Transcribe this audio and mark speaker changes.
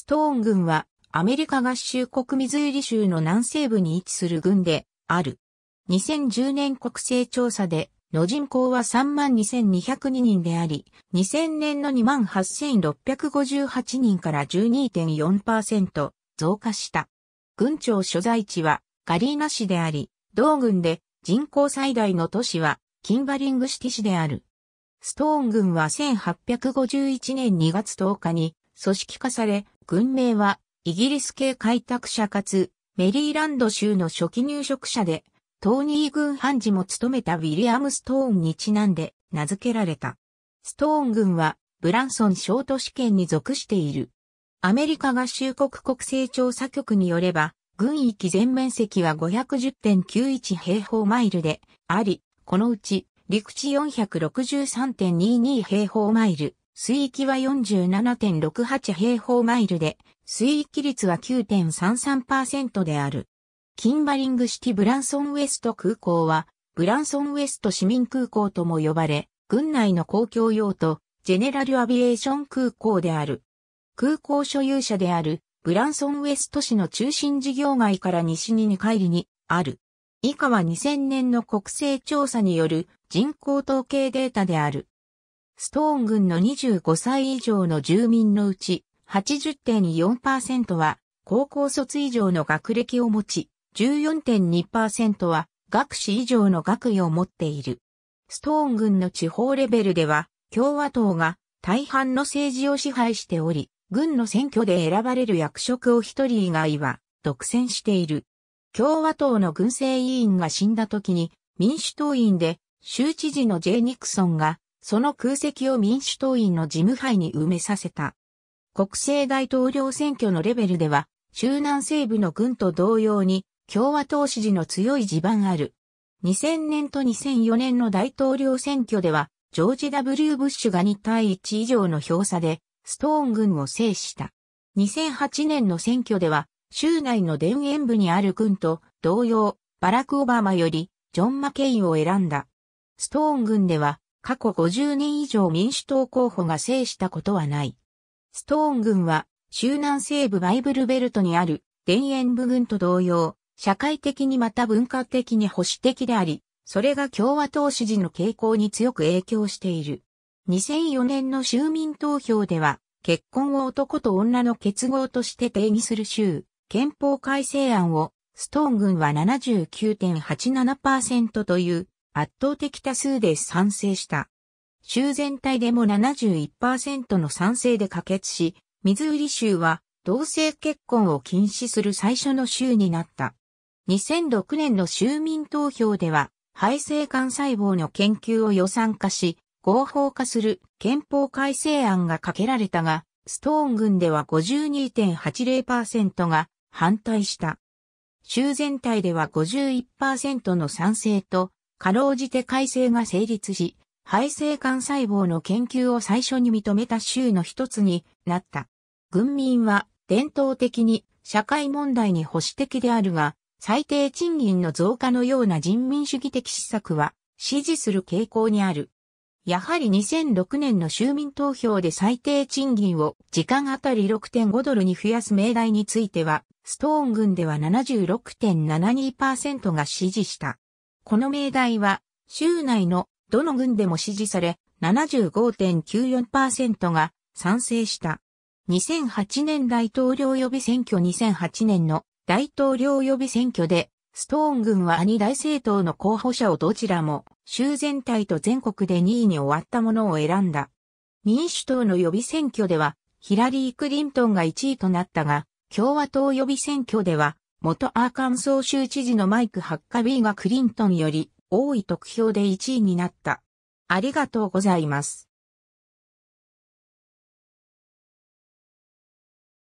Speaker 1: ストーン軍はアメリカ合衆国ミズーリ州の南西部に位置する軍である。2010年国勢調査での人口は32,202人であり、2000年の28,658人から12.4%増加した。軍庁所在地はガリーナ市であり、同軍で人口最大の都市はキンバリングシティ市である。ストーン軍は1851年2月10日に組織化され、軍名は、イギリス系開拓者かつ、メリーランド州の初期入植者で、トーニー軍判事も務めたウィリアム・ストーンにちなんで名付けられた。ストーン軍は、ブランソン小都市圏に属している。アメリカ合衆国国勢調査局によれば、軍域全面積は510.91平方マイルであり、このうち陸地463.22平方マイル、水域は47.68平方マイルで、水域率は9.33%である。キンバリングシティブランソンウエスト空港は、ブランソンウエスト市民空港とも呼ばれ、軍内の公共用途、ジェネラルアビエーション空港である。空港所有者である、ブランソンウエスト市の中心事業街から西に2回りにある。以下は2000年の国勢調査による人口統計データである。ストーン郡の25歳以上の住民のうち、80.4%は高校卒以上の学歴を持ち、14.2%は学士以上の学位を持っている。ストーン郡の地方レベルでは、共和党が大半の政治を支配しており、軍の選挙で選ばれる役職を一人以外は独占している。共和党の軍政委員が死んだ時に民主党員で州知事の J. ニクソンがその空席を民主党員の事務杯に埋めさせた。国政大統領選挙のレベルでは、中南西部の軍と同様に共和党支持の強い地盤ある。2000年と2004年の大統領選挙では、ジョージ・ W・ ブッシュが2対1以上の票差で、ストーン軍を制した。2008年の選挙では、州内の田園部にある軍と同様、バラク・オバマより、ジョン・マケインを選んだ。ストーン軍では、過去50年以上民主党候補が制したことはない。ストーン軍は、州南西部バイブルベルトにある、田園部軍と同様、社会的にまた文化的に保守的であり、それが共和党支持の傾向に強く影響している。2004年の州民投票では、結婚を男と女の結合として定義する州、憲法改正案を、ストーン軍は79.87%という圧倒的多数で賛成した。州全体でも71%の賛成で可決し、ミズーリ州は同性結婚を禁止する最初の州になった。2006年の州民投票では、肺性幹細胞の研究を予算化し、合法化する憲法改正案がかけられたが、ストーン軍では52.80%が反対した。州全体では51%の賛成とかろうじて改正が成立し、肺性幹細胞の研究を最初に認めた州の一つになった。軍民は伝統的に社会問題に保守的であるが、最低賃金の増加のような人民主義的施策は支持する傾向にある。やはり2006年の州民投票で最低賃金を時間あたり6.5ドルに増やす命題については、ストーン軍では76.72%が支持した。この命題は、州内のどの軍でも支持され、75.94%が賛成した。2008年大統領予備選挙2008年の大統領予備選挙で、ストーン軍は兄大政党の候補者をどちらも、州全体と全国で2位に終わったものを選んだ。民主党の予備選挙では、ヒラリー・クリントンが1位となったが、共和党予備選挙では、元アーカンソー州知事のマイク・ハッカビーがクリントンより多い得票で1位になった。ありがとうございます。